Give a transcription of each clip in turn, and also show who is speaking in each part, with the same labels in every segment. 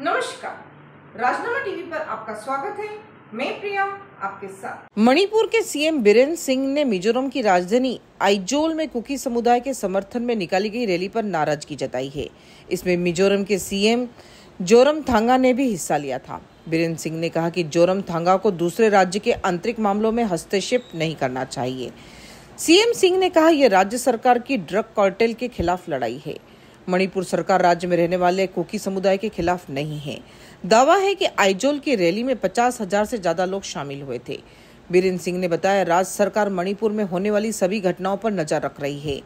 Speaker 1: नमस्कार राजनामा टीवी पर आपका स्वागत है मैं प्रिया आपके साथ
Speaker 2: मणिपुर के सीएम बीरेन सिंह ने मिजोरम की राजधानी आइजोल में कुकी समुदाय के समर्थन में निकाली गई रैली पर नाराजगी जताई है इसमें मिजोरम के सीएम जोरम थांगा ने भी हिस्सा लिया था बीरेन सिंह ने कहा कि जोरम थांगा को दूसरे राज्य के आंतरिक मामलों में हस्तक्षेप नहीं करना चाहिए सीएम सिंह ने कहा यह राज्य सरकार की ड्रग कार्टेल के खिलाफ लड़ाई है मणिपुर सरकार राज्य में रहने वाले कुकी समुदाय के खिलाफ नहीं है दावा है कि आइजोल की रैली में पचास हजार से ज्यादा लोग शामिल हुए थे बीरेन सिंह ने बताया राज्य सरकार मणिपुर में होने वाली सभी घटनाओं पर नजर रख रही है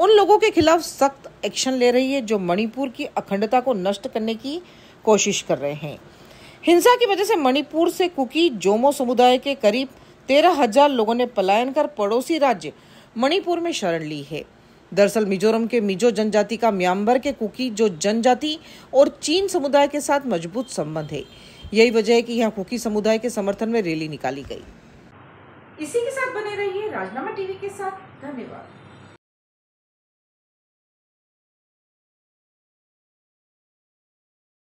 Speaker 2: उन लोगों के खिलाफ सख्त एक्शन ले रही है जो मणिपुर की अखंडता को नष्ट करने की कोशिश कर रहे हैं हिंसा की वजह से मणिपुर से कुकी जोमो समुदाय के करीब तेरह हजार लोगों ने पलायन कर पड़ोसी राज्य मणिपुर में शरण ली है दरअसल मिजोरम के मिजो जनजाति का म्यांबर के कुकी जो जनजाति और चीन समुदाय के साथ मजबूत संबंध है यही वजह है कि यहाँ कुकी समुदाय के समर्थन में रैली निकाली
Speaker 1: गई इसी के साथ बने रहिए राजनामा टीवी के साथ धन्यवाद